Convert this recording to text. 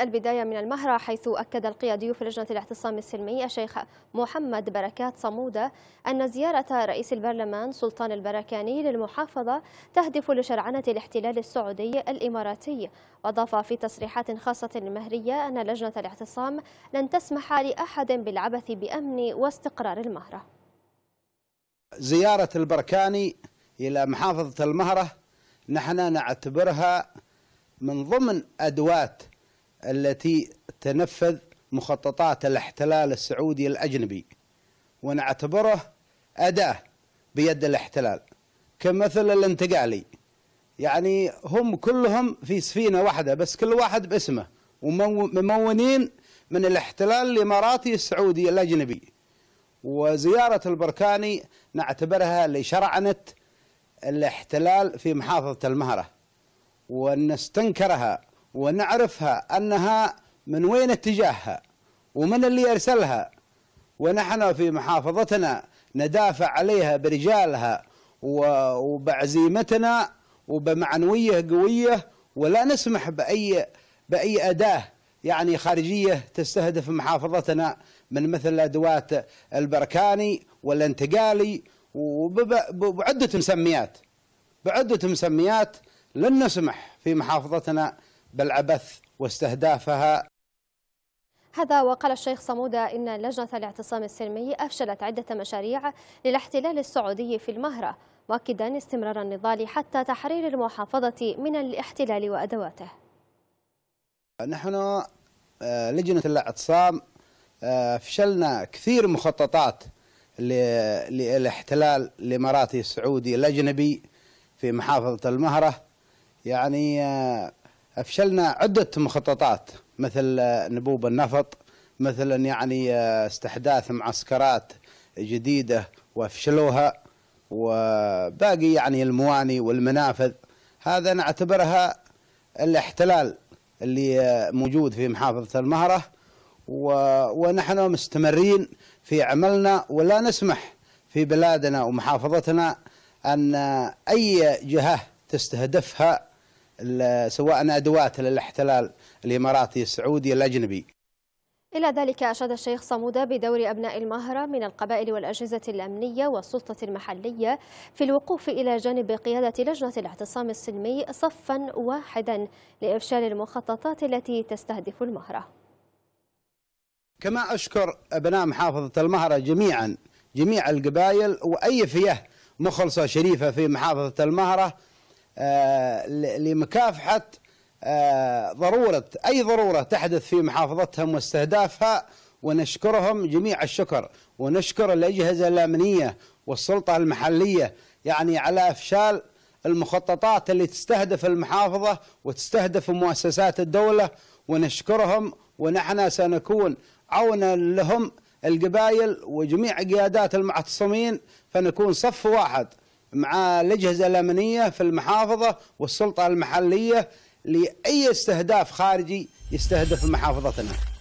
البداية من المهرة حيث أكد القيادي في لجنة الاعتصام السلمي الشيخ محمد بركات صمودة أن زيارة رئيس البرلمان سلطان البركاني للمحافظة تهدف لشرعنة الاحتلال السعودي الإماراتي وأضاف في تصريحات خاصة للمهرية أن لجنة الاعتصام لن تسمح لأحد بالعبث بأمن واستقرار المهرة زيارة البركاني إلى محافظة المهرة نحن نعتبرها من ضمن أدوات التي تنفذ مخططات الاحتلال السعودي الأجنبي ونعتبره أداة بيد الاحتلال كمثل الانتقالي يعني هم كلهم في سفينة واحدة بس كل واحد باسمه وممونين من الاحتلال الإماراتي السعودي الأجنبي وزيارة البركاني نعتبرها لشرعنة الاحتلال في محافظة المهرة وأن استنكرها ونعرفها أنها من وين اتجاهها ومن اللي أرسلها ونحن في محافظتنا ندافع عليها برجالها وبعزيمتنا وبمعنوية قوية ولا نسمح بأي, بأي أداة يعني خارجية تستهدف محافظتنا من مثل أدوات البركاني والانتقالي وبعدة مسميات بعدة مسميات لن نسمح في محافظتنا بل عبث واستهدافها هذا وقال الشيخ صمودة إن لجنة الاعتصام السلمي أفشلت عدة مشاريع للاحتلال السعودي في المهرة مؤكدا استمرار النضال حتى تحرير المحافظة من الاحتلال وأدواته نحن آه، لجنة الاعتصام آه، فشلنا كثير مخططات للاحتلال الإماراتي السعودي الأجنبي في محافظة المهرة يعني آه، أفشلنا عدة مخططات مثل نبوب النفط مثلا يعني آه، استحداث معسكرات جديدة وأفشلوها وباقي يعني المواني والمنافذ هذا نعتبرها الاحتلال اللي آه، موجود في محافظة المهرة و... ونحن مستمرين في عملنا ولا نسمح في بلادنا ومحافظتنا أن آه، أي جهة تستهدفها سواء أدوات للاحتلال الإماراتي السعودي الأجنبي إلى ذلك أشاد الشيخ صمودة بدور أبناء المهرة من القبائل والأجهزة الأمنية والسلطة المحلية في الوقوف إلى جانب قيادة لجنة الاعتصام السلمي صفا واحدا لإفشال المخططات التي تستهدف المهرة كما أشكر أبناء محافظة المهرة جميعا جميع القبائل وأي فئة مخلصة شريفة في محافظة المهرة آه، لمكافحة آه، ضرورة أي ضرورة تحدث في محافظتهم واستهدافها ونشكرهم جميع الشكر ونشكر الأجهزة الأمنية والسلطة المحلية يعني على إفشال المخططات اللي تستهدف المحافظة وتستهدف مؤسسات الدولة ونشكرهم ونحن سنكون عونا لهم القبائل وجميع قيادات المعتصمين فنكون صف واحد مع الأجهزة الأمنية في المحافظة والسلطة المحلية لأي استهداف خارجي يستهدف محافظتنا